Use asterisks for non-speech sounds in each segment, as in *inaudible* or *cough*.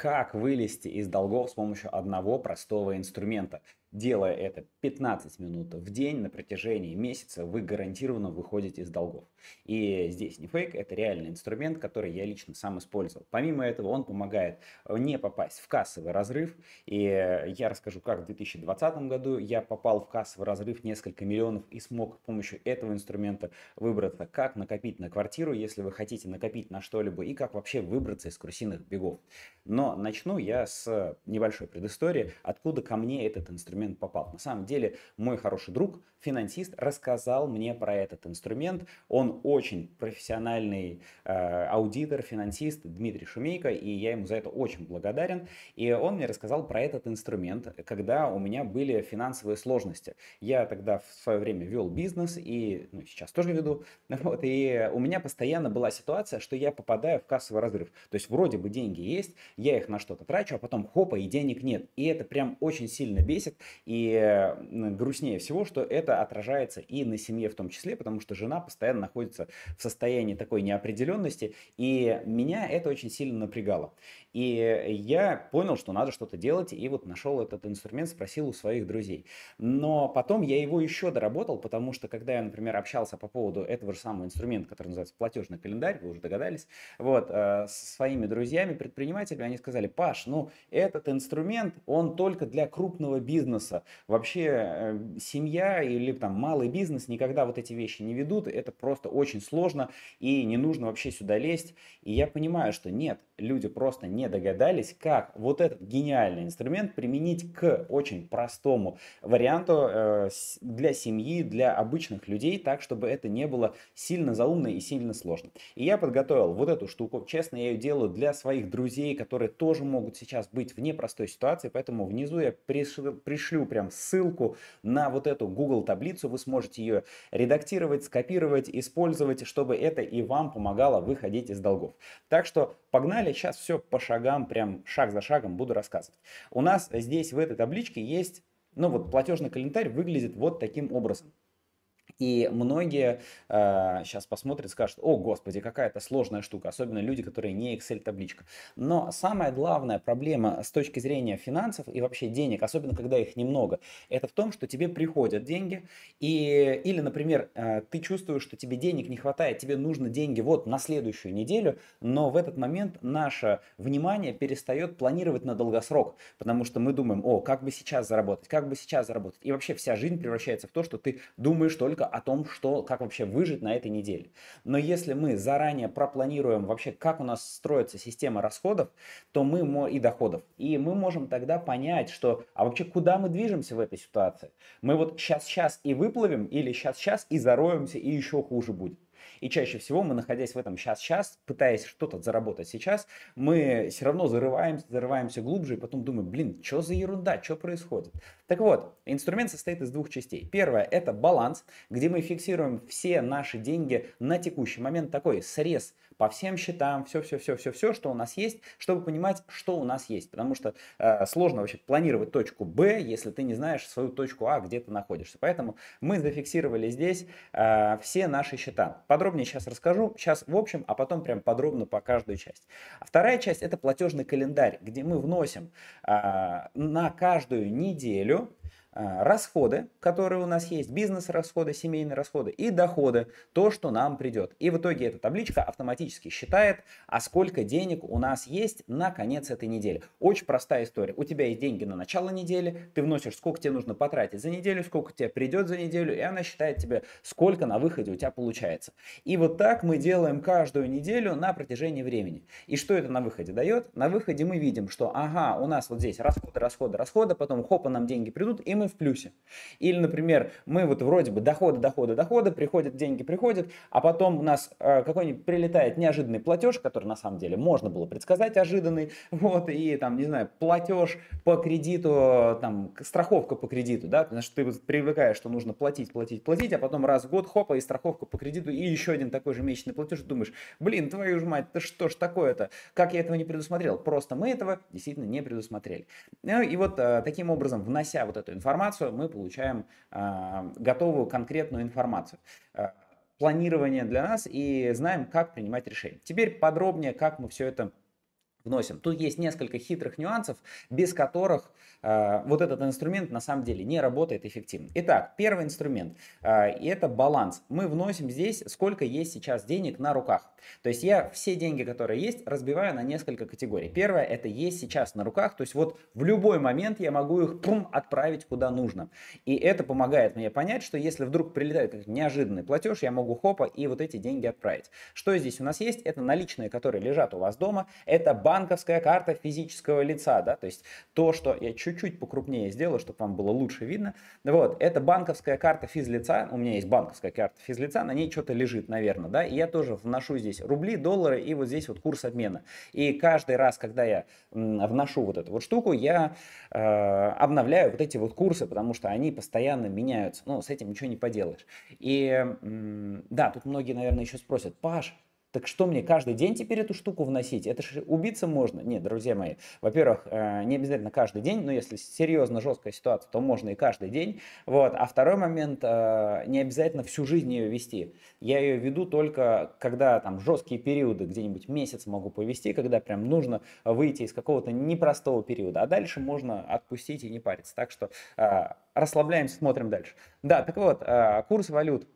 как вылезти из долгов с помощью одного простого инструмента. Делая это 15 минут в день на протяжении месяца, вы гарантированно выходите из долгов. И здесь не фейк, это реальный инструмент, который я лично сам использовал. Помимо этого, он помогает э, не попасть в кассовый разрыв. И э, я расскажу, как в 2020 году я попал в кассовый разрыв несколько миллионов и смог с помощью этого инструмента выбраться, как накопить на квартиру, если вы хотите накопить на что-либо, и как вообще выбраться из крысиных бегов. Но начну я с э, небольшой предыстории, откуда ко мне этот инструмент инструмент попал. На самом деле мой хороший друг, финансист, рассказал мне про этот инструмент. Он очень профессиональный э, аудитор, финансист Дмитрий Шумейко, и я ему за это очень благодарен. И он мне рассказал про этот инструмент, когда у меня были финансовые сложности. Я тогда в свое время вел бизнес, и ну, сейчас тоже веду. *laughs* Вот, и у меня постоянно была ситуация, что я попадаю в кассовый разрыв. То есть вроде бы деньги есть, я их на что-то трачу, а потом хопа и денег нет. И это прям очень сильно бесит. И э, грустнее всего, что это отражается и на семье в том числе, потому что жена постоянно находится в состоянии такой неопределенности, и меня это очень сильно напрягало. И э, я понял, что надо что-то делать, и вот нашел этот инструмент, спросил у своих друзей. Но потом я его еще доработал, потому что когда я, например, общался по поводу этого же самого инструмента, который называется платежный календарь, вы уже догадались, вот, э, со своими друзьями, предпринимателями, они сказали, Паш, ну этот инструмент, он только для крупного бизнеса, бизнеса. Вообще э, семья или там малый бизнес никогда вот эти вещи не ведут. Это просто очень сложно и не нужно вообще сюда лезть. И я понимаю, что нет, люди просто не догадались, как вот этот гениальный инструмент применить к очень простому варианту э, для семьи, для обычных людей, так, чтобы это не было сильно заумно и сильно сложно. И я подготовил вот эту штуку. Честно, я ее делаю для своих друзей, которые тоже могут сейчас быть в непростой ситуации, поэтому внизу я пришил, пришил пришлю прям ссылку на вот эту Google таблицу. Вы сможете ее редактировать, скопировать, использовать, чтобы это и вам помогало выходить из долгов. Так что погнали, сейчас все по шагам, прям шаг за шагом буду рассказывать. У нас здесь в этой табличке есть ну вот платежный календарь выглядит вот таким образом. И многие э, сейчас посмотрят, скажут, о господи, какая-то сложная штука, особенно люди, которые не Excel-табличка. Но самая главная проблема с точки зрения финансов и вообще денег, особенно когда их немного, это в том, что тебе приходят деньги, и, или, например, э, ты чувствуешь, что тебе денег не хватает, тебе нужны деньги вот на следующую неделю, но в этот момент наше внимание перестает планировать на долгосрок, потому что мы думаем, о, как бы сейчас заработать, как бы сейчас заработать. И вообще вся жизнь превращается в то, что ты думаешь только о том, что, как вообще выжить на этой неделе. Но если мы заранее пропланируем вообще, как у нас строится система расходов, то мы и доходов, и мы можем тогда понять, что, а вообще куда мы движемся в этой ситуации? Мы вот сейчас-сейчас и выплывем, или сейчас-сейчас и зароемся, и еще хуже будет. И чаще всего мы, находясь в этом сейчас-сейчас, пытаясь что-то заработать сейчас, мы все равно зарываемся, зарываемся глубже и потом думаем, блин, что за ерунда, что происходит. Так вот, инструмент состоит из двух частей. Первое – это баланс, где мы фиксируем все наши деньги на текущий момент, такой срез – по всем счетам, все-все-все-все-все, что у нас есть, чтобы понимать, что у нас есть. Потому что э, сложно вообще планировать точку Б, если ты не знаешь свою точку А, где ты находишься. Поэтому мы зафиксировали здесь э, все наши счета. Подробнее сейчас расскажу, сейчас в общем, а потом прям подробно по каждой части А вторая часть это платежный календарь, где мы вносим э, на каждую неделю а, расходы, которые у нас есть, бизнес-расходы, семейные расходы и доходы, то, что нам придет. И в итоге эта табличка автоматически считает, а сколько денег у нас есть на конец этой недели. Очень простая история. У тебя есть деньги на начало недели, ты вносишь, сколько тебе нужно потратить за неделю, сколько тебе придет за неделю, и она считает тебе, сколько на выходе у тебя получается. И вот так мы делаем каждую неделю на протяжении времени. И что это на выходе дает? На выходе мы видим, что ага, у нас вот здесь расходы, расходы, расходы, потом хопа, нам деньги придут, и мы в плюсе. Или, например, мы вот вроде бы доходы, доходы, доходы, приходят деньги, приходят, а потом у нас э, какой-нибудь прилетает неожиданный платеж, который на самом деле можно было предсказать ожиданный, *laughs* вот, и там, не знаю, платеж по кредиту, там, страховка по кредиту, да, потому что ты вот привыкаешь, что нужно платить, платить, платить, а потом раз в год, хопа, и страховка по кредиту, и еще один такой же месячный платеж, думаешь, блин, твою же мать, ты что ж такое-то, как я этого не предусмотрел, просто мы этого действительно не предусмотрели. Ну, и вот э, таким образом, внося вот эту информацию, информацию, мы получаем а, готовую конкретную информацию э, планирование для нас и знаем, как принимать решения. Теперь подробнее, как мы все это вносим. Тут есть несколько хитрых нюансов, без которых а, вот этот инструмент на самом деле не работает эффективно. Итак, первый инструмент а, – это баланс. Мы вносим здесь, сколько есть сейчас денег на руках. То есть я все деньги, которые есть, разбиваю на несколько категорий. Первое – это есть сейчас на руках, то есть вот в любой момент я могу их пум, отправить куда нужно. И это помогает мне понять, что если вдруг прилетает как неожиданный платеж, я могу хопа и вот эти деньги отправить. Что здесь у нас есть? Это наличные, которые лежат у вас дома, это банковская карта физического лица, да, то есть то, что я чуть чуть-чуть покрупнее сделаю, чтобы вам было лучше видно. Вот, это банковская карта физлица, у меня есть банковская карта физлица, на ней что-то лежит, наверное, да, и я тоже вношу здесь рубли, доллары и вот здесь вот курс обмена. И каждый раз, когда я вношу вот эту вот штуку, я э, обновляю вот эти вот курсы, потому что они постоянно меняются, ну, с этим ничего не поделаешь. И э, да, тут многие, наверное, еще спросят, Паш, так что мне каждый день теперь эту штуку вносить? Это же убиться можно. Нет, друзья мои, во-первых, э, не обязательно каждый день, но если серьезно жесткая ситуация, то можно и каждый день. Вот. А второй момент, э, не обязательно всю жизнь ее вести. Я ее веду только, когда там жесткие периоды, где-нибудь месяц могу повести, когда прям нужно выйти из какого-то непростого периода. А дальше можно отпустить и не париться. Так что э, расслабляемся, смотрим дальше. Да, так вот, курс валют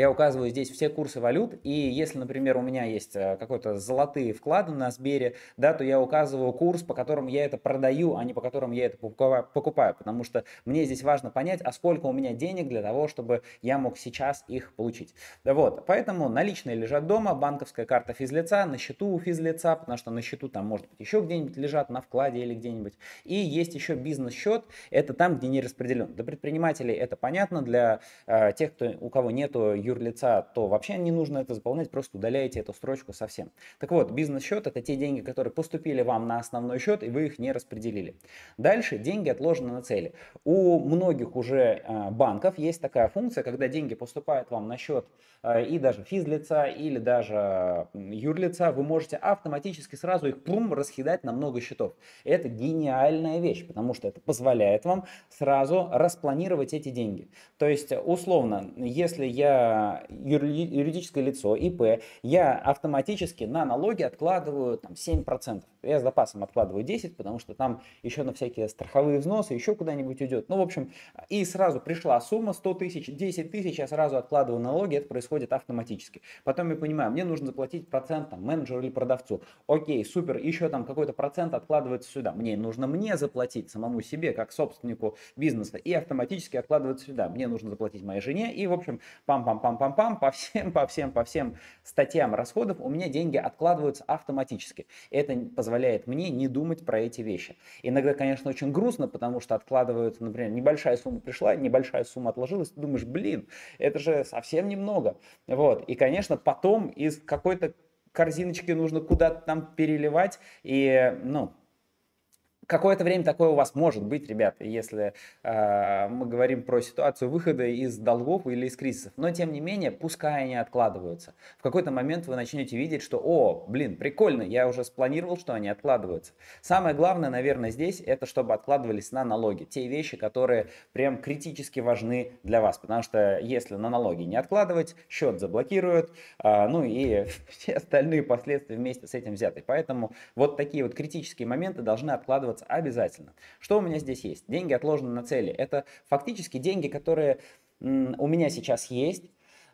я указываю здесь все курсы валют, и если, например, у меня есть э, какой-то золотые вклады на Сбере, да, то я указываю курс, по которому я это продаю, а не по которому я это покупаю, потому что мне здесь важно понять, а сколько у меня денег для того, чтобы я мог сейчас их получить. Вот, поэтому наличные лежат дома, банковская карта физлица, на счету у физлица, потому что на счету там, может быть, еще где-нибудь лежат, на вкладе или где-нибудь. И есть еще бизнес-счет, это там, где не распределен. Для предпринимателей это понятно, для э, тех, кто, у кого нету юрлица, то вообще не нужно это заполнять, просто удаляете эту строчку совсем. Так вот, бизнес-счет – это те деньги, которые поступили вам на основной счет, и вы их не распределили. Дальше деньги отложены на цели. У многих уже а, банков есть такая функция, когда деньги поступают вам на счет а, и даже физлица, или даже юрлица, вы можете автоматически сразу их прум расхидать на много счетов. Это гениальная вещь, потому что это позволяет вам сразу распланировать эти деньги. То есть, условно, если я Э, юридическое лицо, ИП, я автоматически на налоги откладываю там, 7%. Я с запасом откладываю 10, потому что там еще на всякие страховые взносы, еще куда-нибудь уйдет. Ну, в общем, и сразу пришла сумма 100 тысяч, 10 тысяч, я сразу откладываю налоги, это происходит автоматически. Потом я понимаю, мне нужно заплатить процент там, менеджеру или продавцу. Окей, супер, еще там какой-то процент откладывается сюда. Мне нужно мне заплатить самому себе, как собственнику бизнеса, и автоматически откладывается сюда. Мне нужно заплатить моей жене, и, в общем, пам-пам-пам-пам-пам, по всем, по всем, по всем статьям расходов у меня деньги откладываются автоматически. Это позволяет позволяет мне не думать про эти вещи. Иногда, конечно, очень грустно, потому что откладываются, например, небольшая сумма пришла, небольшая сумма отложилась, ты думаешь, блин, это же совсем немного. Вот. И, конечно, потом из какой-то корзиночки нужно куда-то там переливать, и, ну, Какое-то время такое у вас может быть, ребята, если э, мы говорим про ситуацию выхода из долгов или из кризисов. Но тем не менее, пускай они откладываются. В какой-то момент вы начнете видеть, что, о, блин, прикольно, я уже спланировал, что они откладываются. Самое главное, наверное, здесь это чтобы откладывались на налоги. Те вещи, которые прям критически важны для вас. Потому что если на налоги не откладывать, счет заблокируют, э, ну и *laughs* все остальные последствия вместе с этим взяты. Поэтому вот такие вот критические моменты должны откладываться воспользоваться обязательно. Что у меня здесь есть? Деньги отложены на цели. Это фактически деньги, которые у меня сейчас есть,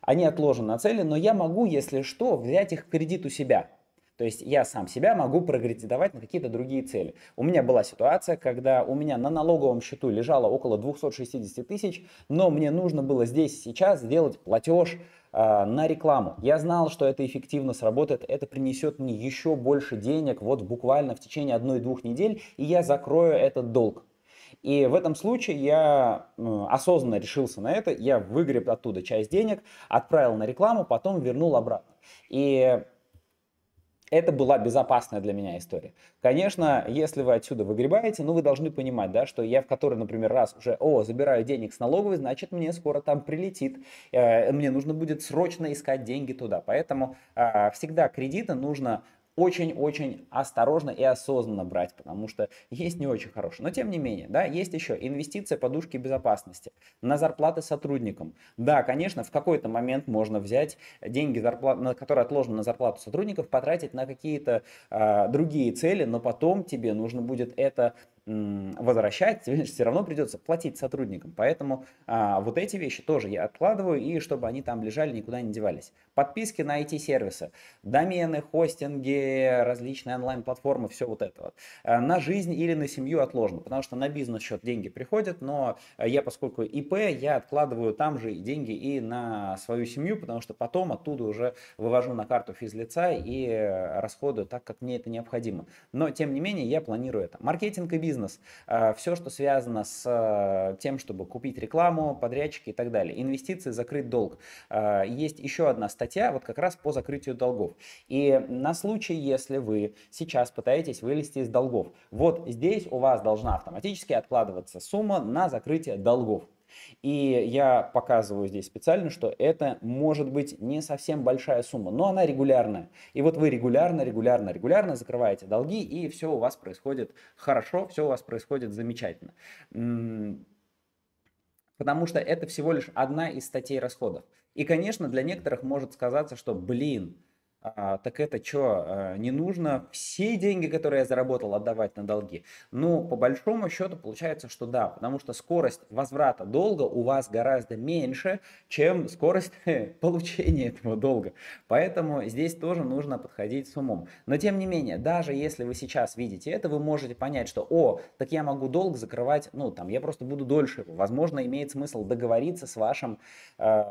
они отложены на цели, но я могу, если что, взять их в кредит у себя. То есть я сам себя могу прогредитовать на какие-то другие цели. У меня была ситуация, когда у меня на налоговом счету лежало около 260 тысяч, но мне нужно было здесь сейчас сделать платеж а, на рекламу. Я знал, что это эффективно сработает, это принесет мне еще больше денег вот буквально в течение одной-двух недель, и я закрою этот долг. И в этом случае я осознанно решился на это, я выгреб оттуда часть денег, отправил на рекламу, потом вернул обратно. И это была безопасная для меня история. Конечно, если вы отсюда выгребаете, ну вы должны понимать, да, что я в который, например, раз уже, о, забираю денег с налоговой, значит мне скоро там прилетит, э, мне нужно будет срочно искать деньги туда. Поэтому а, всегда кредиты нужно очень-очень осторожно и осознанно брать, потому что есть не очень хорошие. Но тем не менее, да, есть еще инвестиция подушки безопасности на зарплаты сотрудникам. Да, конечно, в какой-то момент можно взять деньги, зарплат, которые отложены на зарплату сотрудников, потратить на какие-то э, другие цели, но потом тебе нужно будет это возвращать, тебе все равно придется платить сотрудникам. Поэтому а, вот эти вещи тоже я откладываю, и чтобы они там лежали, никуда не девались подписки на IT-сервисы, домены, хостинги, различные онлайн-платформы, все вот это вот. Э, на жизнь или на семью отложено, потому что на бизнес-счет деньги приходят, но э, я, поскольку ИП, я откладываю там же деньги и на свою семью, потому что потом оттуда уже вывожу на карту физлица и э, расходую так, как мне это необходимо. Но, тем не менее, я планирую это. Маркетинг и бизнес. Все, что связано с тем, чтобы купить рекламу, подрядчики и так далее. Инвестиции, закрыть долг. Есть еще одна статья статья вот как раз по закрытию долгов. И на случай, если вы сейчас пытаетесь вылезти из долгов, вот здесь у вас должна автоматически откладываться сумма на закрытие долгов. И я показываю здесь специально, что это может быть не совсем большая сумма, но она регулярная. И вот вы регулярно, регулярно, регулярно закрываете долги, и все у вас происходит хорошо, все у вас происходит замечательно потому что это всего лишь одна из статей расходов. И, конечно, для некоторых может сказаться, что, блин, а, так это что, э, не нужно все деньги, которые я заработал, отдавать на долги? Ну, по большому счету получается, что да, потому что скорость возврата долга у вас гораздо меньше, чем скорость *laughs* получения этого долга. Поэтому здесь тоже нужно подходить с умом. Но тем не менее, даже если вы сейчас видите это, вы можете понять, что, о, так я могу долг закрывать, ну, там, я просто буду дольше. Возможно, имеет смысл договориться с вашим... Э,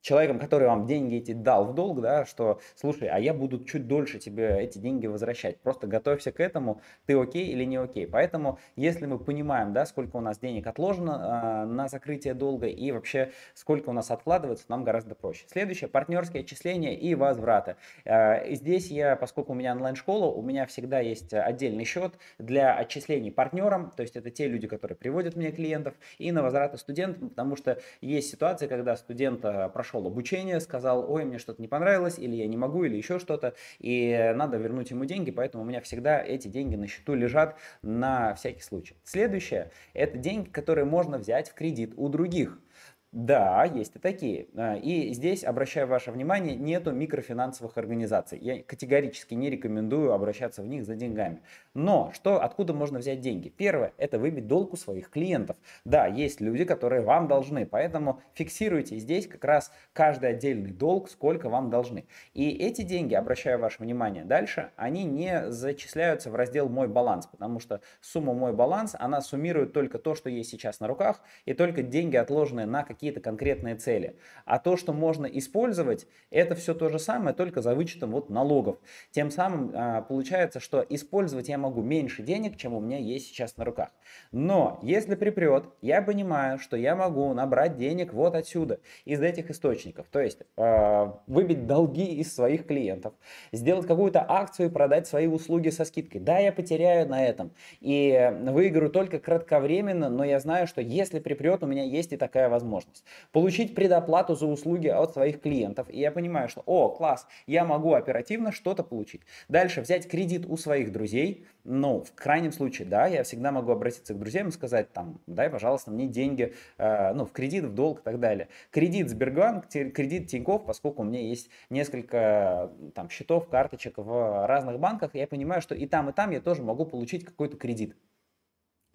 человеком, который вам деньги эти дал в долг, да, что, слушай, а я буду чуть дольше тебе эти деньги возвращать. Просто готовься к этому, ты окей или не окей. Поэтому, если мы понимаем, да, сколько у нас денег отложено э, на закрытие долга и вообще сколько у нас откладывается, нам гораздо проще. Следующее, партнерские отчисления и возвраты. Э, здесь я, поскольку у меня онлайн-школа, у меня всегда есть отдельный счет для отчислений партнерам, то есть это те люди, которые приводят мне клиентов, и на возвраты студентам, потому что есть ситуации, когда студент а, прошел прошел обучение, сказал, ой, мне что-то не понравилось, или я не могу, или еще что-то, и надо вернуть ему деньги, поэтому у меня всегда эти деньги на счету лежат на всякий случай. Следующее – это деньги, которые можно взять в кредит у других. Да, есть и такие. А, и здесь, обращаю ваше внимание, нету микрофинансовых организаций. Я категорически не рекомендую обращаться в них за деньгами. Но что, откуда можно взять деньги? Первое, это выбить долг у своих клиентов. Да, есть люди, которые вам должны, поэтому фиксируйте здесь как раз каждый отдельный долг, сколько вам должны. И эти деньги, обращаю ваше внимание дальше, они не зачисляются в раздел «Мой баланс», потому что сумма «Мой баланс», она суммирует только то, что есть сейчас на руках, и только деньги, отложенные на какие какие-то конкретные цели. А то, что можно использовать, это все то же самое, только за вычетом вот налогов. Тем самым а, получается, что использовать я могу меньше денег, чем у меня есть сейчас на руках. Но если припрет, я понимаю, что я могу набрать денег вот отсюда, из этих источников. То есть а, выбить долги из своих клиентов, сделать какую-то акцию и продать свои услуги со скидкой. Да, я потеряю на этом и выиграю только кратковременно, но я знаю, что если припрет, у меня есть и такая возможность возможность. Получить предоплату за услуги от своих клиентов. И я понимаю, что, о, класс, я могу оперативно что-то получить. Дальше взять кредит у своих друзей. Ну, в крайнем случае, да, я всегда могу обратиться к друзьям и сказать, там, дай, пожалуйста, мне деньги, э, ну, в кредит, в долг и так далее. Кредит Сбербанк, кредит Тинькофф, поскольку у меня есть несколько там счетов, карточек в разных банках, я понимаю, что и там, и там я тоже могу получить какой-то кредит.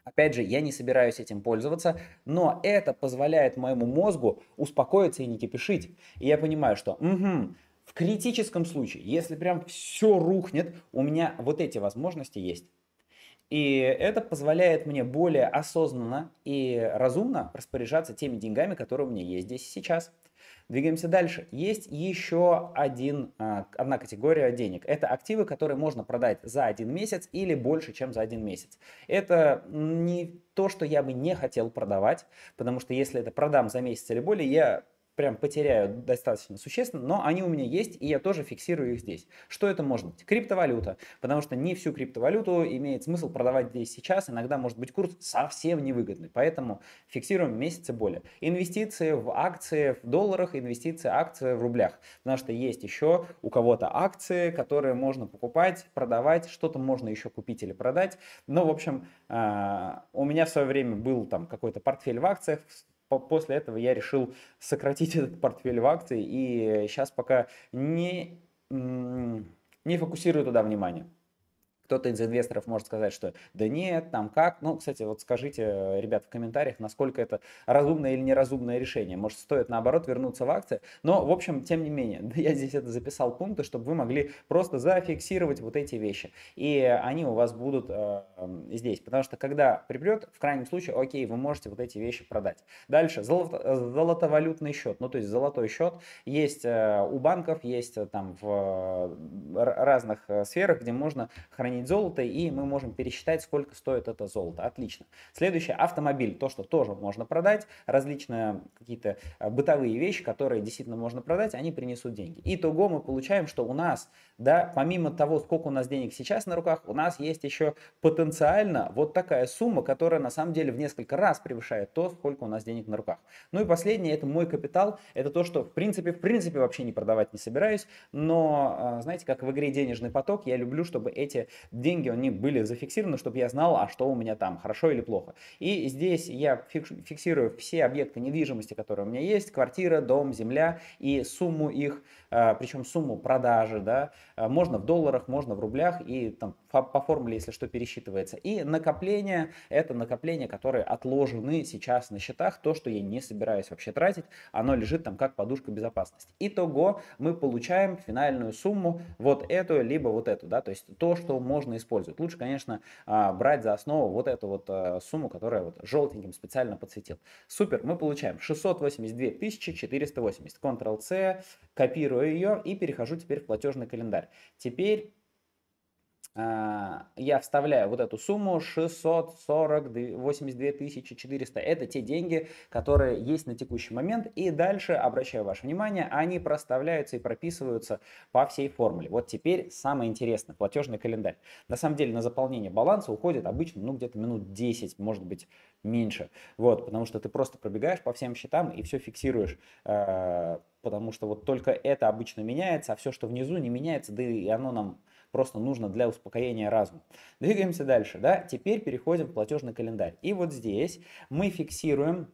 Опять же, я не собираюсь этим пользоваться, но это позволяет моему мозгу успокоиться и не кипишить. И я понимаю, что угу, в критическом случае, если прям все рухнет, у меня вот эти возможности есть. И это позволяет мне более осознанно и разумно распоряжаться теми деньгами, которые у меня есть здесь и сейчас. Двигаемся дальше. Есть еще один, а, одна категория денег. Это активы, которые можно продать за один месяц или больше, чем за один месяц. Это не то, что я бы не хотел продавать, потому что если это продам за месяц или более, я прям потеряю достаточно существенно, но они у меня есть, и я тоже фиксирую их здесь. Что это может быть? Криптовалюта, потому что не всю криптовалюту имеет смысл продавать здесь сейчас, иногда может быть курс совсем невыгодный, поэтому фиксируем месяцы более. Инвестиции в акции в долларах, инвестиции акции в рублях, потому что есть еще у кого-то акции, которые можно покупать, продавать, что-то можно еще купить или продать. Но ну, в общем, э, у меня в свое время был там какой-то портфель в акциях, после этого я решил сократить *laughs* этот портфель в акции и сейчас э, пока не, не фокусирую туда внимание. Кто-то из инвесторов может сказать, что да нет, там как. Ну, кстати, вот скажите, э, ребят, в комментариях, насколько это разумное или неразумное решение. Может, стоит наоборот вернуться в акции. Но, в общем, тем не менее, *laughs* я здесь это записал пункты, чтобы вы могли просто зафиксировать вот эти вещи. И они у вас будут э, здесь. Потому что, когда припрет, в крайнем случае, окей, вы можете вот эти вещи продать. Дальше, золото, э, золотовалютный счет. Ну, то есть золотой счет есть э, у банков, есть э, там в э, разных сферах, где можно хранить хранить золото, и мы можем пересчитать, сколько стоит это золото. Отлично. следующий автомобиль, то, что тоже можно продать, различные какие-то э, бытовые вещи, которые действительно можно продать, они принесут деньги. Итого мы получаем, что у нас, да, помимо того, сколько у нас денег сейчас на руках, у нас есть еще потенциально вот такая сумма, которая на самом деле в несколько раз превышает то, сколько у нас денег на руках. Ну и последнее, это мой капитал, это то, что в принципе, в принципе вообще не продавать не собираюсь, но, э, знаете, как в игре «Денежный поток», я люблю, чтобы эти деньги, они были зафиксированы, чтобы я знал, а что у меня там, хорошо или плохо. И здесь я фиксирую все объекты недвижимости, которые у меня есть, квартира, дом, земля, и сумму их Э, причем сумму продажи, да, э, можно в долларах, можно в рублях, и там по формуле, если что, пересчитывается. И накопления это накопления, которые отложены сейчас на счетах, то, что я не собираюсь вообще тратить, оно лежит там как подушка безопасности. Итого мы получаем финальную сумму вот эту, либо вот эту, да, то есть то, что можно использовать. Лучше, конечно, э, брать за основу вот эту вот сумму, которая вот желтеньким специально подсветил. Супер, мы получаем 682 480. Ctrl-C, копируем блокирую ее и перехожу теперь в платежный календарь. Теперь а, я вставляю вот эту сумму 640 82 400. Это те деньги, которые есть на текущий момент. И дальше, обращаю ваше внимание, они проставляются и прописываются по всей формуле. Вот теперь самое интересное, платежный календарь. На самом деле на заполнение баланса уходит обычно ну, где-то минут 10, может быть меньше. Вот, потому что ты просто пробегаешь по всем счетам и все фиксируешь а, потому что вот только это обычно меняется, а все, что внизу, не меняется, да и оно нам просто нужно для успокоения разума. Двигаемся дальше, да, теперь переходим в платежный календарь. И вот здесь мы фиксируем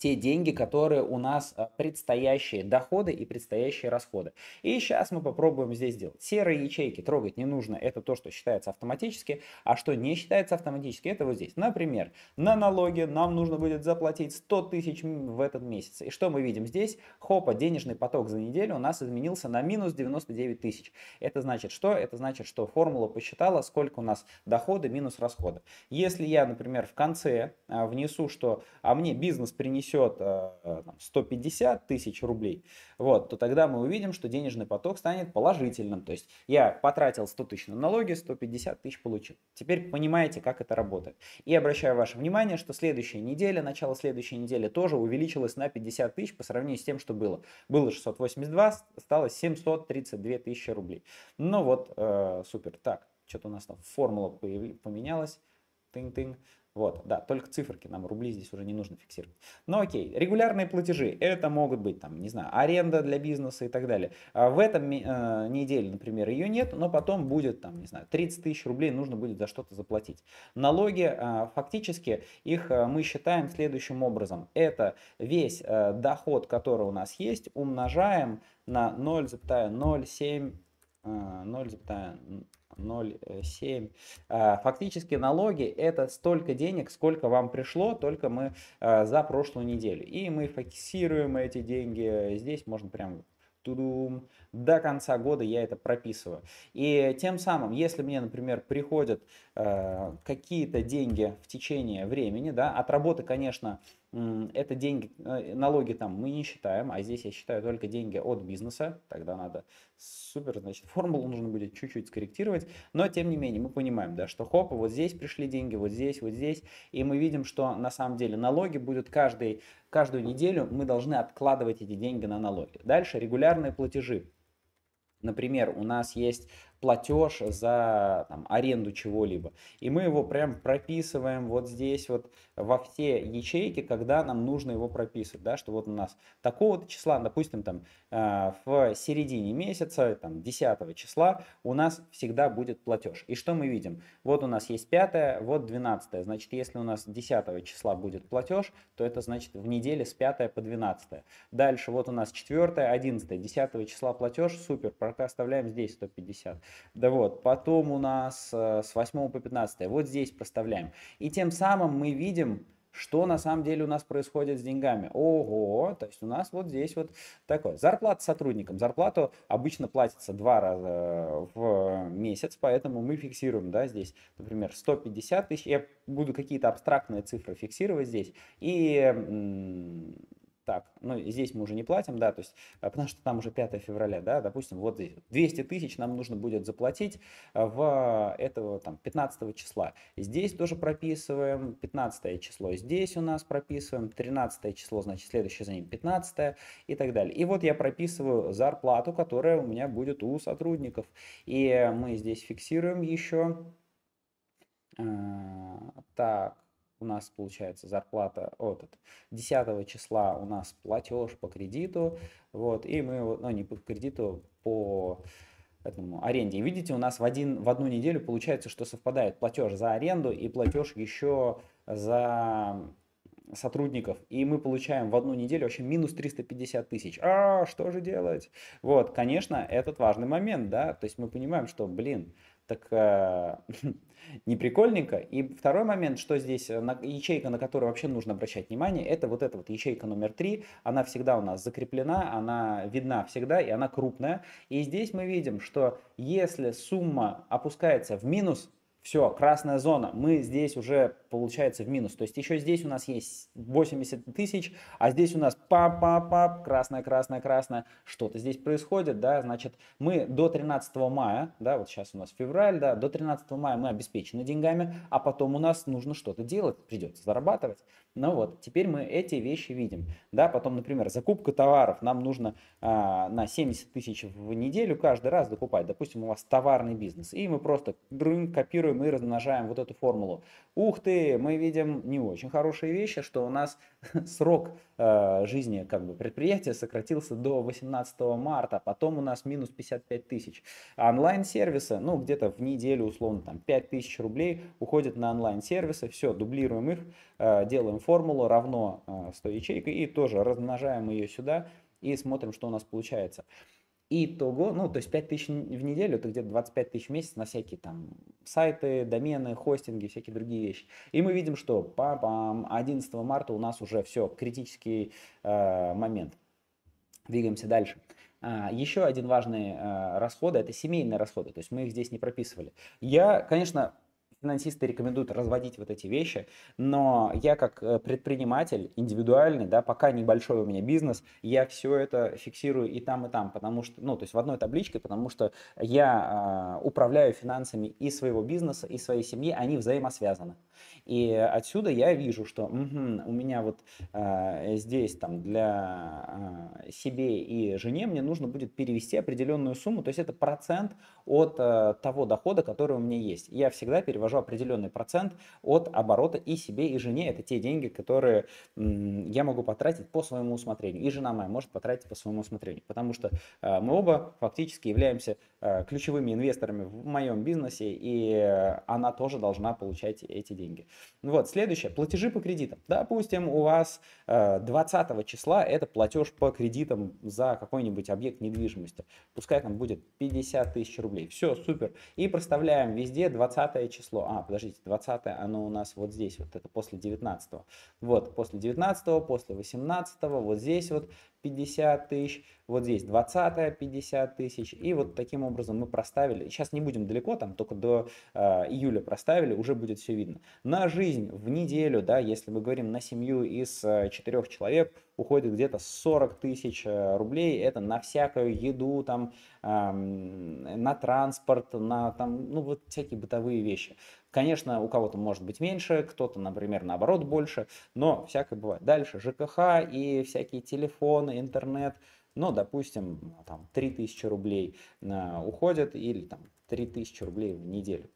те деньги, которые у нас а, предстоящие доходы и предстоящие расходы. И сейчас мы попробуем здесь сделать. Серые ячейки трогать не нужно, это то, что считается автоматически, а что не считается автоматически, это вот здесь. Например, на налоги нам нужно будет заплатить 100 тысяч в этот месяц. И что мы видим здесь? Хопа, денежный поток за неделю у нас изменился на минус 99 тысяч. Это значит что? Это значит, что формула посчитала, сколько у нас доходы минус расходы. Если я, например, в конце а, внесу, что а мне бизнес принесет принесет 150 э, тысяч рублей, вот, то тогда мы увидим, что денежный поток станет положительным. То есть я потратил 100 тысяч на налоги, 150 тысяч получил. Теперь понимаете, как это работает. И обращаю ваше внимание, что следующая неделя, начало следующей недели тоже увеличилось на 50 тысяч по сравнению с тем, что было. Было 682, стало 732 тысячи рублей. Ну вот, э, супер. Так, что-то у нас там формула поменялась. Тынь-тынь. Вот, да, только циферки, нам рубли здесь уже не нужно фиксировать. Но окей, регулярные платежи, это могут быть, там, не знаю, аренда для бизнеса и так далее. А в этом э, неделе, например, ее нет, но потом будет, там, не знаю, 30 тысяч рублей нужно будет за что-то заплатить. Налоги, э, фактически, их э, мы считаем следующим образом. Это весь э, доход, который у нас есть, умножаем на 0,07, э, 0,07, 0,7. Э, а, фактически налоги это столько денег, сколько вам пришло, только мы а, за прошлую неделю. И мы фиксируем эти деньги. Здесь можно прям тудум, до конца года я это прописываю. И тем самым, если мне, например, приходят э, какие-то деньги в течение времени, да, от работы, конечно, это деньги, э, налоги там мы не считаем, а здесь я считаю только деньги от бизнеса, тогда надо супер, значит, формулу нужно будет чуть-чуть скорректировать, но тем не менее мы понимаем, да, что хоп, вот здесь пришли деньги, вот здесь, вот здесь, и мы видим, что на самом деле налоги будут каждый, каждую неделю, мы должны откладывать эти деньги на налоги. Дальше регулярные платежи, Например, у нас есть платеж за там, аренду чего-либо. И мы его прям прописываем вот здесь вот во все ячейки, когда нам нужно его прописывать, да, что вот у нас такого-то числа, допустим, там э, в середине месяца, там 10 числа у нас всегда будет платеж. И что мы видим? Вот у нас есть 5, вот 12. Значит, если у нас 10 числа будет платеж, то это значит в неделе с 5 по 12. Дальше вот у нас 4, 11, 10 числа платеж, супер, пока оставляем здесь 150. Да вот, потом у нас э, с 8 по 15, вот здесь проставляем. И тем самым мы видим, что на самом деле у нас происходит с деньгами. Ого, то есть у нас вот здесь вот такое. Зарплата сотрудникам. Зарплату обычно платится два раза в месяц, поэтому мы фиксируем, да, здесь, например, 150 тысяч. Я буду какие-то абстрактные цифры фиксировать здесь. И так, ну, здесь мы уже не платим, да, то есть, а, потому что там уже 5 февраля, да, допустим, вот здесь 200 тысяч нам нужно будет заплатить а, в а, этого, там, 15 числа. Здесь тоже прописываем 15 число, здесь у нас прописываем 13 число, значит, следующее за ним 15 и так далее. И вот я прописываю зарплату, которая у меня будет у сотрудников. И мы здесь фиксируем еще, так, у нас получается зарплата от 10 числа у нас платеж по кредиту, вот, и мы, ну, не по кредиту, по этому аренде. И видите, у нас в, один, в одну неделю получается, что совпадает платеж за аренду и платеж еще за сотрудников, и мы получаем в одну неделю вообще минус 350 тысяч. А, что же делать? Вот, конечно, этот важный момент, да, то есть мы понимаем, что, блин, так э, *laughs* неприкольненько И второй момент, что здесь э, на, ячейка, на которую вообще нужно обращать внимание, это вот эта вот ячейка номер три. Она всегда у нас закреплена, она видна всегда и она крупная. И здесь мы видим, что если сумма опускается в минус все, красная зона, мы здесь уже, получается, в минус. То есть еще здесь у нас есть 80 тысяч, а здесь у нас пап-пап-пап, красная, красная, красная. Что-то здесь происходит, да, значит, мы до 13 мая, да, вот сейчас у нас февраль, да, до 13 мая мы обеспечены деньгами, а потом у нас нужно что-то делать, придется зарабатывать. Ну вот, теперь мы эти вещи видим, да, потом, например, закупка товаров, нам нужно а, на 70 тысяч в неделю каждый раз докупать, допустим, у вас товарный бизнес, и мы просто брын, копируем анализируем и размножаем вот эту формулу. Ух ты, мы видим не очень хорошие вещи, что у нас *laughs* срок э, жизни как бы, предприятия сократился до 18 марта, а потом у нас минус 55 тысяч. онлайн-сервисы, ну где-то в неделю условно там 5 тысяч рублей уходит на онлайн-сервисы, все, дублируем их, э, делаем формулу равно э, 100 ячейкой и тоже размножаем ее сюда и смотрим, что у нас получается. И того, ну, то есть 5 тысяч в неделю, это где-то 25 тысяч в месяц на всякие там сайты, домены, хостинги, всякие другие вещи. И мы видим, что по 11 марта у нас уже все, критический э, момент. Двигаемся дальше. А, еще один важный э, расход – это семейные расходы, то есть мы их здесь не прописывали. Я, конечно, финансисты рекомендуют разводить вот эти вещи, но я как э, предприниматель индивидуальный, да, пока небольшой у меня бизнес, я все это фиксирую и там, и там, потому что, ну, то есть в одной табличке, потому что я э, управляю финансами и своего бизнеса, и своей семьи, они взаимосвязаны. И отсюда я вижу, что угу, у меня вот э, здесь там для э, себе и жене мне нужно будет перевести определенную сумму, то есть это процент от э, того дохода, который у меня есть. Я всегда перевожу вывожу определенный процент от оборота и себе, и жене. Это те деньги, которые я могу потратить по своему усмотрению. И жена моя может потратить по своему усмотрению. Потому что э, мы оба фактически являемся э, ключевыми инвесторами в моем бизнесе, и э, она тоже должна получать эти деньги. Вот, следующее. Платежи по кредитам. Допустим, у вас 20 числа это платеж по кредитам за какой-нибудь объект недвижимости. Пускай там будет 50 тысяч рублей. Все, супер. И проставляем везде 20 число число. А, подождите, 20 оно у нас вот здесь, вот это после 19. -го. Вот, после 19, после 18, вот здесь вот. 50 тысяч, вот здесь 20 50 тысяч, и вот таким образом мы проставили, сейчас не будем далеко, там только до э, июля проставили, уже будет все видно. На жизнь в неделю, да, если мы говорим на семью из э, человек, уходит где-то 40 тысяч а, рублей, это на всякую еду, там, э, на транспорт, на там, ну вот всякие бытовые вещи. Конечно, у кого-то может быть меньше, кто-то, например, наоборот больше, но всякое бывает. Дальше ЖКХ и всякие телефоны, интернет, ну, допустим, там 3000 рублей э, уходят или там 3000 рублей в неделю.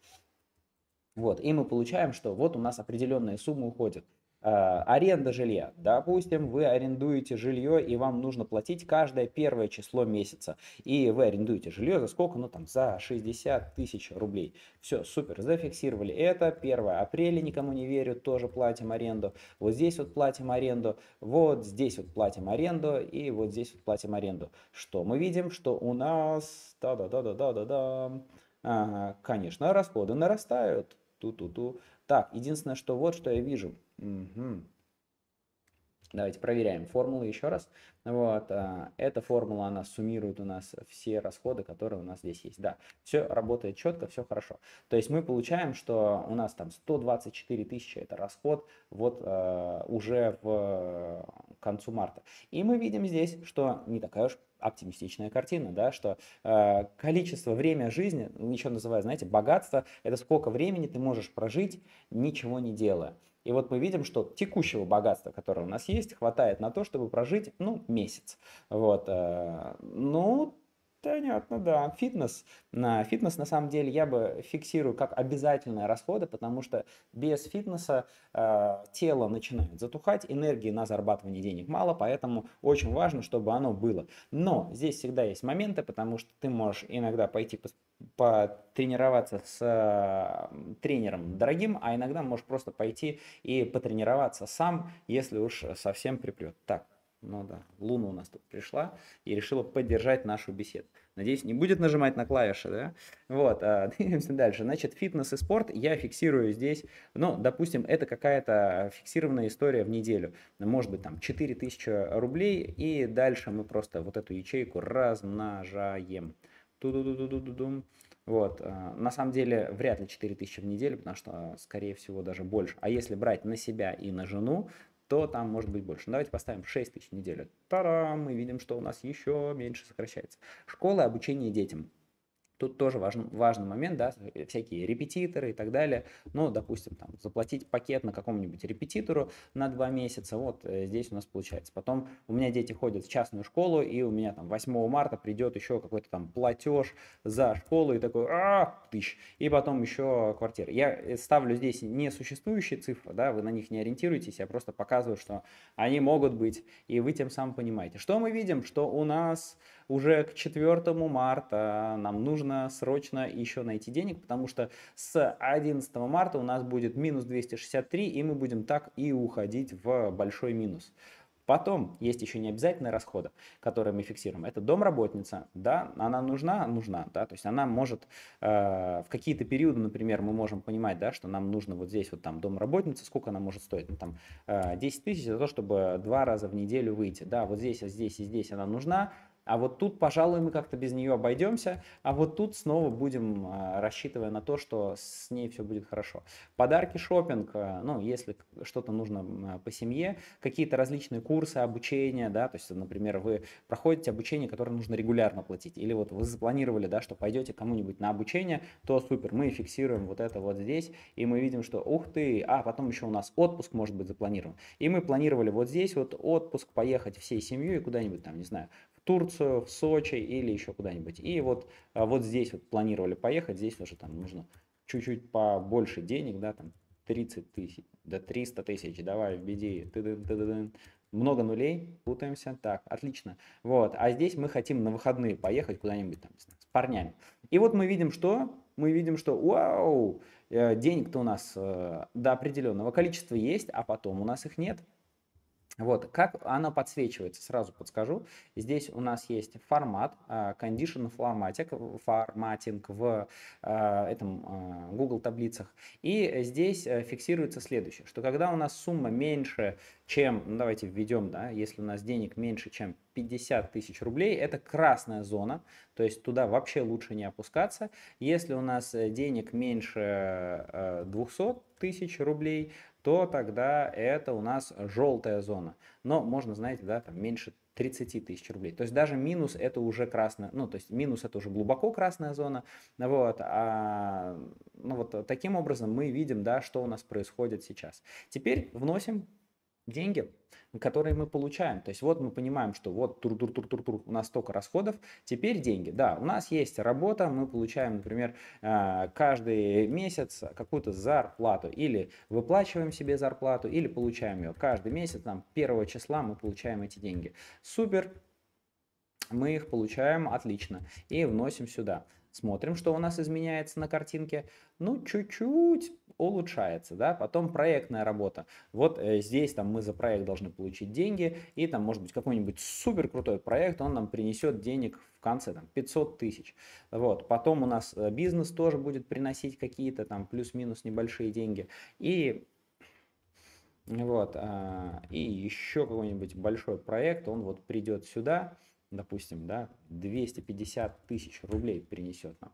Вот, и мы получаем, что вот у нас определенные суммы уходят. Э, аренда жилья. Допустим, вы арендуете жилье, и вам нужно платить каждое первое число месяца. И вы арендуете жилье за сколько? Ну, там, за 60 тысяч рублей. Все, супер, зафиксировали это. 1 апреля никому не верю, тоже платим аренду. Вот здесь вот платим аренду, вот здесь вот платим аренду, и вот здесь вот платим аренду. Что мы видим? Что у нас... Да-да-да-да-да-да-да. А, конечно, расходы нарастают. Ту-ту-ту. Так, единственное, что вот что я вижу Угу. Давайте проверяем формулу еще раз. Вот, а, эта формула, она суммирует у нас все расходы, которые у нас здесь есть. Да, все работает четко, все хорошо. То есть мы получаем, что у нас там 124 тысячи это расход вот а, уже в э, концу марта. И мы видим здесь, что не такая уж оптимистичная картина, да, что э, количество, время жизни, еще называют, знаете, богатство, это сколько времени ты можешь прожить, ничего не делая. И вот мы видим, что текущего богатства, которое у нас есть, хватает на то, чтобы прожить, ну, месяц. Вот. Э, ну, Понятно, да. Фитнес. На фитнес, на самом деле, я бы фиксирую как обязательные расходы, потому что без фитнеса э, тело начинает затухать, энергии на зарабатывание денег мало, поэтому очень важно, чтобы оно было. Но здесь всегда есть моменты, потому что ты можешь иногда пойти по потренироваться с э, тренером дорогим, а иногда можешь просто пойти и потренироваться сам, если уж совсем припрет. Так, ну да, Луна у нас тут пришла и решила поддержать нашу беседу. Надеюсь, не будет нажимать на клавиши, да? Вот, а, *laughs* двигаемся дальше. Значит, фитнес и спорт я фиксирую здесь. Ну, допустим, это какая-то фиксированная история в неделю. Может быть, там 4000 рублей, и дальше мы просто вот эту ячейку размножаем. Ту-ду-ду-ду-ду-дум. Вот. А, на самом деле вряд ли 4000 в неделю, потому что, скорее всего, даже больше. А если брать на себя и на жену, то там может быть больше. Давайте поставим 6 тысяч в неделю. Та-дам! Мы видим, что у нас еще меньше сокращается. Школа обучения детям. Тут тоже важен, важный момент, да, э, всякие репетиторы и так далее. Ну, допустим, там, заплатить пакет на каком нибудь репетитору на два месяца, вот э, здесь у нас получается. Потом у меня дети ходят в частную школу, и у меня там 8 марта придет еще какой-то там платеж за школу, и такой, а, тысяч, и потом еще квартира. Я э, ставлю здесь несуществующие цифры, да, вы на них не ориентируетесь, я просто показываю, что они могут быть, и вы тем самым понимаете. Что мы видим? Что у нас уже к 4 марта нам нужно нужно срочно еще найти денег, потому что с 11 марта у нас будет минус 263, и мы будем так и уходить в большой минус. Потом есть еще необязательные расходы, которые мы фиксируем. Это домработница, да, она нужна, нужна, да, то есть она может э, в какие-то периоды, например, мы можем понимать, да, что нам нужно вот здесь вот там домработница, сколько она может стоить, ну, там э, 10 тысяч за то, чтобы два раза в неделю выйти, да, вот здесь, а здесь и здесь она нужна, а вот тут, пожалуй, мы как-то без нее обойдемся, а вот тут снова будем, а, рассчитывая на то, что с ней все будет хорошо. Подарки, шопинг, э, ну, если что-то нужно а, по семье, какие-то различные курсы, обучение, да, то есть, например, вы проходите обучение, которое нужно регулярно платить, или вот вы запланировали, да, что пойдете кому-нибудь на обучение, то супер, мы фиксируем вот это вот здесь, и мы видим, что, ух ты, а потом еще у нас отпуск может быть запланирован, и мы планировали вот здесь вот отпуск, поехать всей семьей куда-нибудь там, не знаю, Турцию, в Сочи или еще куда-нибудь. И вот, а, вот здесь вот планировали поехать, здесь уже там нужно чуть-чуть побольше денег, да, там 30 тысяч, да 300 тысяч, давай, в введи, много нулей, путаемся, так, отлично. Вот, а здесь мы хотим на выходные поехать куда-нибудь там с парнями. И вот мы видим, что? Мы видим, что, вау, э, денег-то у нас э, до определенного количества есть, а потом у нас их нет. Вот, как она подсвечивается, сразу подскажу. Здесь у нас есть формат, а, condition formatting, форматинг в а, этом а, Google таблицах. И здесь э, фиксируется следующее, что когда у нас сумма меньше, чем, ну, давайте введем, да, если у нас денег меньше, чем 50 тысяч рублей, это красная зона, то есть туда вообще лучше не опускаться. Если у нас э, денег меньше 200 э, тысяч рублей, то тогда это у нас желтая зона. Но можно, знаете, да, там меньше 30 тысяч рублей. То есть даже минус это уже красная, ну то есть минус это уже глубоко красная зона. Вот, а, ну вот таким образом мы видим, да, что у нас происходит сейчас. Теперь вносим деньги, которые мы получаем. То есть вот мы понимаем, что вот тур-тур-тур-тур-тур, у нас столько расходов, теперь деньги. Да, у нас есть работа, мы получаем, например, э, каждый месяц какую-то зарплату или выплачиваем себе зарплату, или получаем ее. Каждый месяц, там, первого числа мы получаем эти деньги. Супер, мы их получаем отлично и вносим сюда. Смотрим, что у нас изменяется на картинке. Ну, чуть-чуть улучшается, да, потом проектная работа. Вот э, здесь там мы за проект должны получить деньги, и там может быть какой-нибудь супер крутой проект, он нам принесет денег в конце там 500 тысяч. Вот, потом у нас э, бизнес тоже будет приносить какие-то там плюс-минус небольшие деньги. И вот, э, и еще какой-нибудь большой проект, он вот придет сюда, допустим, да, 250 тысяч рублей принесет нам.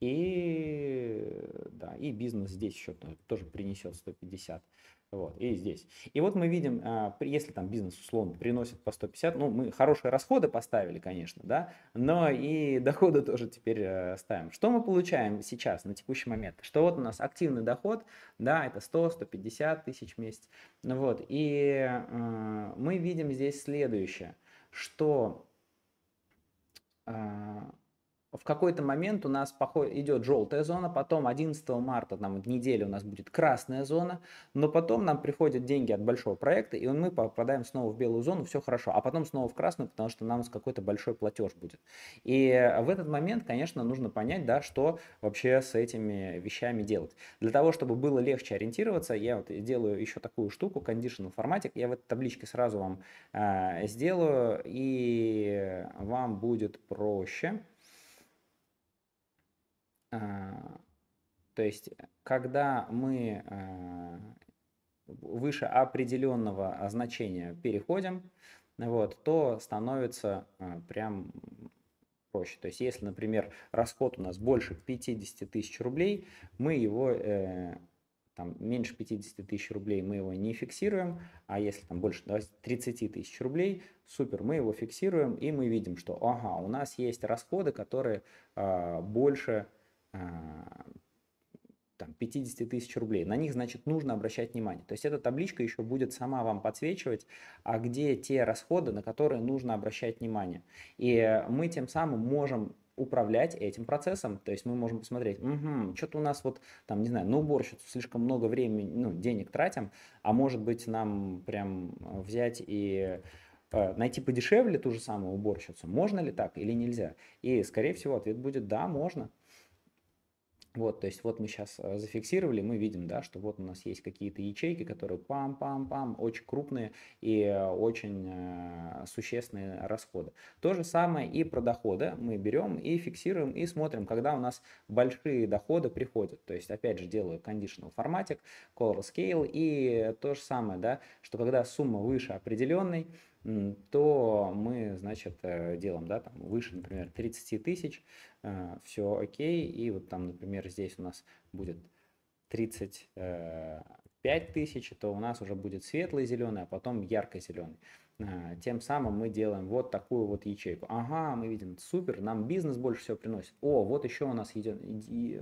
И, да, и бизнес здесь еще тоже принесет 150. Вот, и здесь. И вот мы видим, а, если там бизнес условно приносит по 150, ну, мы хорошие расходы поставили, конечно, да, но и доходы тоже теперь э, ставим. Что мы получаем сейчас, на текущий момент? Что вот у нас активный доход, да, это 100-150 тысяч в месяц. Вот, и э, мы видим здесь следующее, что э, в какой-то момент у нас идет желтая зона, потом 11 марта, там неделя у нас будет красная зона, но потом нам приходят деньги от большого проекта, и мы попадаем снова в белую зону, все хорошо, а потом снова в красную, потому что нам какой-то большой платеж будет. И э, в этот момент, конечно, нужно понять, да, что вообще с этими вещами делать. Для того, чтобы было легче ориентироваться, я вот делаю еще такую штуку, Condition форматик, я в этой табличке сразу вам э, сделаю, и вам будет проще. А, то есть, когда мы а, выше определенного а, значения переходим, вот, то становится прям проще. То есть, если, например, расход у нас больше 50 тысяч рублей, мы его э, там, меньше 50 тысяч рублей мы его не фиксируем, а если там больше 30 тысяч рублей, супер, мы его фиксируем, и мы видим, что ага, у нас есть расходы, которые э, больше а, там, 50 тысяч рублей. На них, значит, нужно обращать внимание. То есть эта табличка еще будет сама вам подсвечивать, а где те расходы, на которые нужно обращать внимание. И мы тем самым можем управлять этим процессом. То есть мы можем посмотреть, угу, что-то у нас вот, там, не знаю, на уборщицу слишком много времени, ну, денег тратим, а может быть нам прям взять и э, найти подешевле ту же самую уборщицу. Можно ли так или нельзя? И, скорее всего, ответ будет «да, можно». Вот, то есть вот мы сейчас э, зафиксировали, мы видим, да, что вот у нас есть какие-то ячейки, которые пам-пам-пам, очень крупные и э, очень э, существенные расходы. То же самое и про доходы. Мы берем и фиксируем и смотрим, когда у нас большие доходы приходят. То есть, опять же, делаю conditional форматик, color scale и то же самое, да, что когда сумма выше определенной, то мы, значит, э, делаем, да, там выше, например, 30 тысяч, э, все окей, и вот там, например, здесь у нас будет 35 э, тысяч, то у нас уже будет светлый зеленый, а потом ярко-зеленый. А, тем самым мы делаем вот такую вот ячейку. Ага, мы видим, супер, нам бизнес больше всего приносит. О, вот еще у нас идет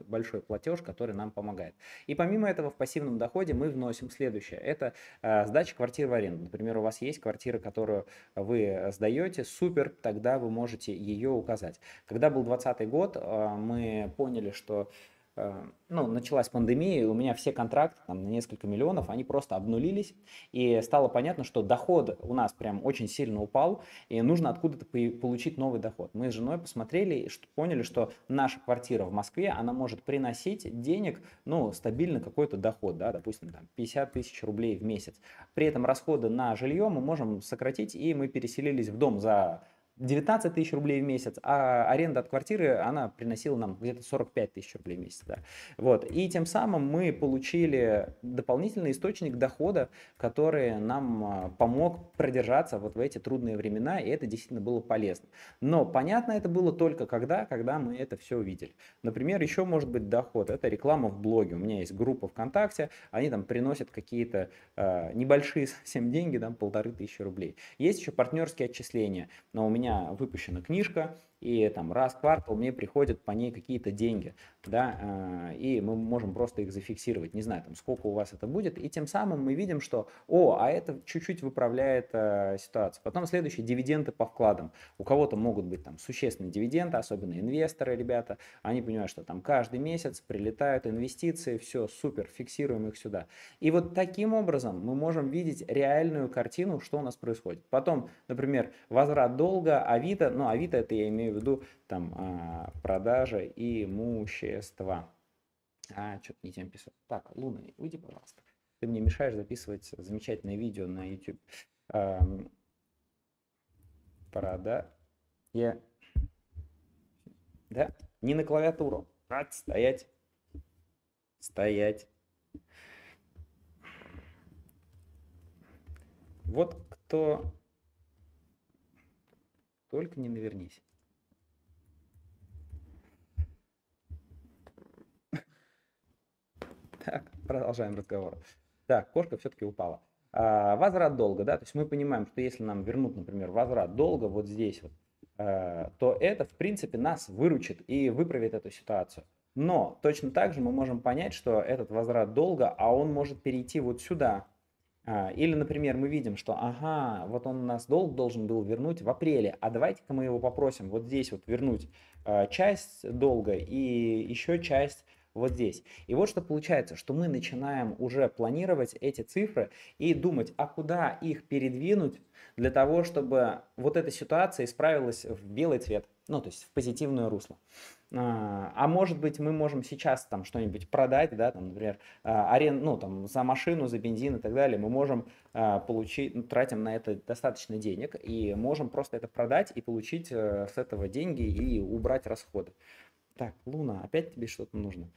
большой платеж, который нам помогает. И помимо этого в пассивном доходе мы вносим следующее. Это э, сдача квартир в аренду. Например, у вас есть квартира, которую вы сдаете, супер, тогда вы можете ее указать. Когда был 2020 год, э, мы поняли, что Э, ну, началась пандемия, и у меня все контракты там, на несколько миллионов, они просто обнулились, и стало понятно, что доход у нас прям очень сильно упал, и нужно откуда-то получить новый доход. Мы с женой посмотрели и поняли, что наша квартира в Москве, она может приносить денег, ну, стабильно какой-то доход, да, допустим, там 50 тысяч рублей в месяц. При этом расходы на жилье мы можем сократить, и мы переселились в дом за 19 тысяч рублей в месяц, а аренда от квартиры, она приносила нам где-то 45 тысяч рублей в месяц. Да. Вот. И тем самым мы получили дополнительный источник дохода, который нам а, помог продержаться вот в эти трудные времена, и это действительно было полезно. Но понятно это было только когда, когда мы это все увидели. Например, еще может быть доход, это реклама в блоге. У меня есть группа ВКонтакте, они там приносят какие-то э, небольшие совсем деньги, там полторы тысячи рублей. Есть еще партнерские отчисления, но у меня меня выпущена книжка, и там раз в квартал мне приходят по ней какие-то деньги, да, э, и мы можем просто их зафиксировать, не знаю, там, сколько у вас это будет, и тем самым мы видим, что, о, а это чуть-чуть выправляет э, ситуацию. Потом следующие дивиденды по вкладам. У кого-то могут быть там существенные дивиденды, особенно инвесторы, ребята, они понимают, что там каждый месяц прилетают инвестиции, все, супер, фиксируем их сюда. И вот таким образом мы можем видеть реальную картину, что у нас происходит. Потом, например, возврат долга, Авито, Авито, ну, Авито это я имею в виду там а, продажа имущества. А, что-то не тем писал. Так, Луна, уйди, пожалуйста. Ты мне мешаешь записывать замечательное видео на YouTube. Эм, прода... Я... Да? Не на клавиатуру. Стоять. Стоять. Вот кто только не навернись. *laughs* Так, продолжаем разговор. Так, кошка все-таки упала. А, возврат долга, да, то есть мы понимаем, что если нам вернут, например, возврат долга вот здесь вот, а, то это, в принципе, нас выручит и выправит эту ситуацию. Но точно так же мы можем понять, что этот возврат долга, а он может перейти вот сюда, а, или, например, мы видим, что, ага, вот он у нас долг должен был вернуть в апреле, а давайте-ка мы его попросим вот здесь вот вернуть а, часть долга и еще часть вот здесь. И вот что получается, что мы начинаем уже планировать эти цифры и думать, а куда их передвинуть для того, чтобы вот эта ситуация исправилась в белый цвет, ну то есть в позитивное русло. А, а может быть, мы можем сейчас там что-нибудь продать, да, там, например, а, арен, ну, там, за машину, за бензин и так далее, мы можем а, получить, ну, тратим на это достаточно денег и можем просто это продать и получить э, с этого деньги и убрать расходы. Так, Луна, опять тебе что-то нужно.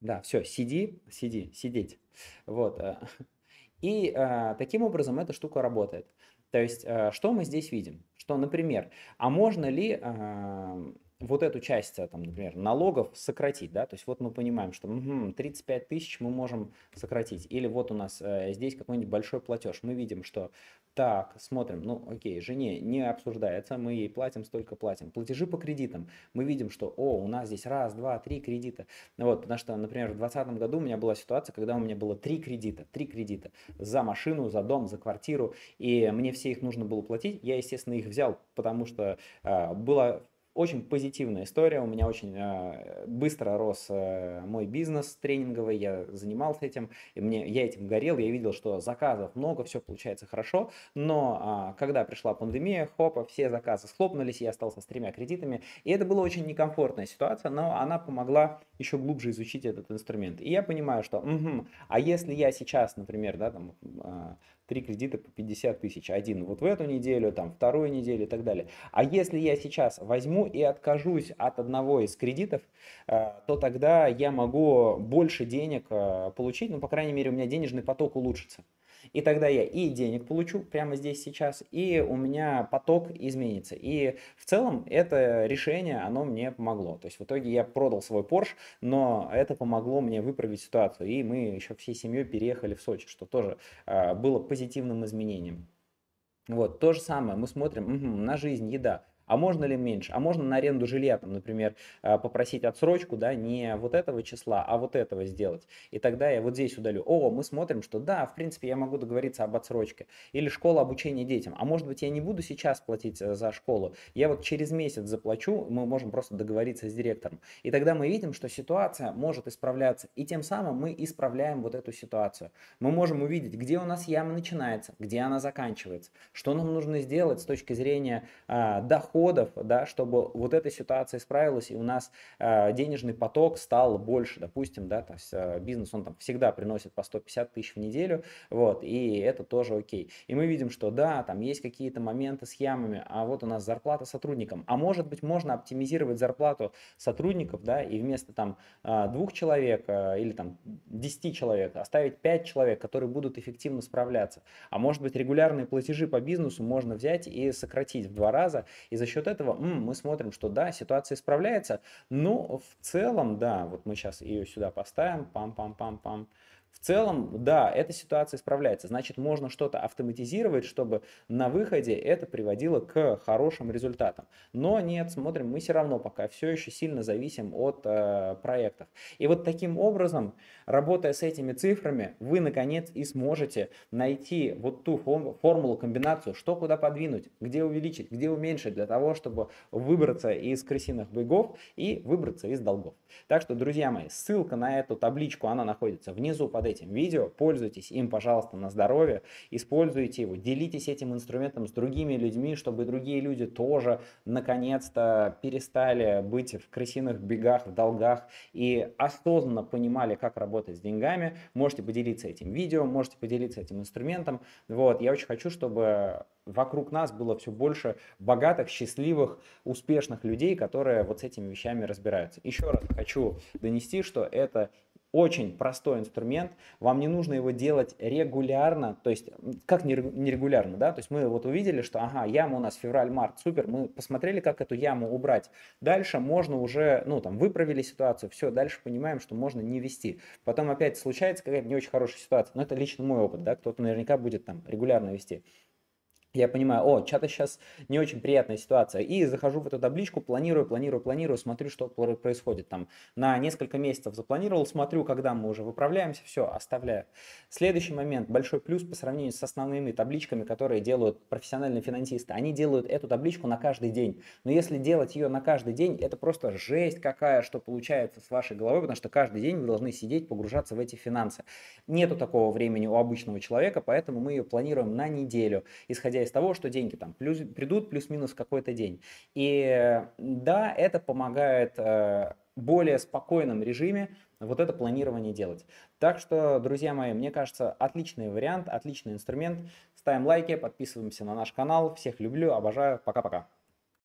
Да, все, сиди, сиди, сидеть. Вот. Э, *laughs* и э, таким образом эта штука работает. То есть, что мы здесь видим? Что, например, а можно ли вот эту часть, э, там, например, налогов сократить, да, то есть вот мы понимаем, что угу, 35 тысяч мы можем сократить, или вот у нас э, здесь какой-нибудь большой платеж, мы видим, что так, смотрим, ну окей, жене не обсуждается, мы ей платим, столько платим. Платежи по кредитам, мы видим, что, о, у нас здесь раз, два, три кредита, вот, потому что, например, в 2020 году у меня была ситуация, когда у меня было три кредита, три кредита за машину, за дом, за квартиру, и мне все их нужно было платить, я, естественно, их взял, потому что э, было очень позитивная история. У меня очень э, быстро рос э, мой бизнес тренинговый. Я занимался этим. И мне, я этим горел. Я видел, что заказов много, все получается хорошо. Но а, когда пришла пандемия, хопа, все заказы схлопнулись. Я остался с тремя кредитами. И это была очень некомфортная ситуация, но она помогла еще глубже изучить этот инструмент. И я понимаю, что угу, а если я сейчас, например, да, там, а, три кредита по 50 тысяч, один вот в эту неделю, там, вторую неделю и так далее. А если я сейчас возьму ну, и откажусь от одного из кредитов, э, то тогда я могу больше денег э, получить, ну, по крайней мере, у меня денежный поток улучшится. И тогда я и денег получу прямо здесь сейчас, и у меня поток изменится. И в целом это решение, оно мне помогло. То есть в итоге я продал свой Porsche, но это помогло мне выправить ситуацию. И мы еще всей семьей переехали в Сочи, что тоже э, было позитивным изменением. Вот, то же самое, мы смотрим угу, на жизнь, еда а можно ли меньше, а можно на аренду жилья, там, например, э, попросить отсрочку, да, не вот этого числа, а вот этого сделать. И тогда я вот здесь удалю. О, мы смотрим, что да, в принципе, я могу договориться об отсрочке. Или школа обучения детям. А может быть, я не буду сейчас платить э, за школу, я вот через месяц заплачу, мы можем просто договориться с директором. И тогда мы видим, что ситуация может исправляться. И тем самым мы исправляем вот эту ситуацию. Мы можем увидеть, где у нас яма начинается, где она заканчивается, что нам нужно сделать с точки зрения э, подходов, да, чтобы вот эта ситуация исправилась, и у нас э, денежный поток стал больше, допустим, да, то есть э, бизнес, он там всегда приносит по 150 тысяч в неделю, вот, и это тоже окей. И мы видим, что да, там есть какие-то моменты с ямами, а вот у нас зарплата сотрудникам, а может быть можно оптимизировать зарплату сотрудников, да, и вместо там э, двух человек э, или там 10 человек оставить 5 человек, которые будут эффективно справляться. А может быть регулярные платежи по бизнесу можно взять и сократить в два раза, и за за счет этого м, мы смотрим, что да, ситуация исправляется, но ну, в целом, да, вот мы сейчас ее сюда поставим, пам-пам-пам-пам, в целом, да, эта ситуация исправляется. Значит, можно что-то автоматизировать, чтобы на выходе это приводило к хорошим результатам. Но нет, смотрим, мы все равно пока все еще сильно зависим от э, проектов. И вот таким образом, работая с этими цифрами, вы наконец и сможете найти вот ту формулу, комбинацию, что куда подвинуть, где увеличить, где уменьшить для того, чтобы выбраться из крысиных бегов и выбраться из долгов. Так что, друзья мои, ссылка на эту табличку, она находится внизу под под этим видео. Пользуйтесь им, пожалуйста, на здоровье. Используйте его, делитесь этим инструментом с другими людьми, чтобы другие люди тоже наконец-то перестали быть в крысиных бегах, в долгах и осознанно понимали, как работать с деньгами. Можете поделиться этим видео, можете поделиться этим инструментом. Вот, я очень хочу, чтобы вокруг нас было все больше богатых, счастливых, успешных людей, которые вот с этими вещами разбираются. Еще раз хочу донести, что это очень простой инструмент, вам не нужно его делать регулярно, то есть как нерегулярно, да, то есть мы вот увидели, что ага, яма у нас февраль-март, супер, мы посмотрели, как эту яму убрать. Дальше можно уже, ну там, выправили ситуацию, все, дальше понимаем, что можно не вести. Потом опять случается какая-то не очень хорошая ситуация, но это лично мой опыт, да, кто-то наверняка будет там регулярно вести я понимаю, о, что-то сейчас не очень приятная ситуация. И захожу в эту табличку, планирую, планирую, планирую, смотрю, что происходит там. На несколько месяцев запланировал, смотрю, когда мы уже выправляемся, все, оставляю. Следующий момент, большой плюс по сравнению с основными табличками, которые делают профессиональные финансисты. Они делают эту табличку на каждый день. Но если делать ее на каждый день, это просто жесть какая, что получается с вашей головой, потому что каждый день вы должны сидеть, погружаться в эти финансы. Нету такого времени у обычного человека, поэтому мы ее планируем на неделю, исходя из того, что деньги там плюс, придут плюс-минус какой-то день. И да, это помогает э, более спокойном режиме вот это планирование делать. Так что, друзья мои, мне кажется, отличный вариант, отличный инструмент. Ставим лайки, подписываемся на наш канал. Всех люблю, обожаю. Пока-пока.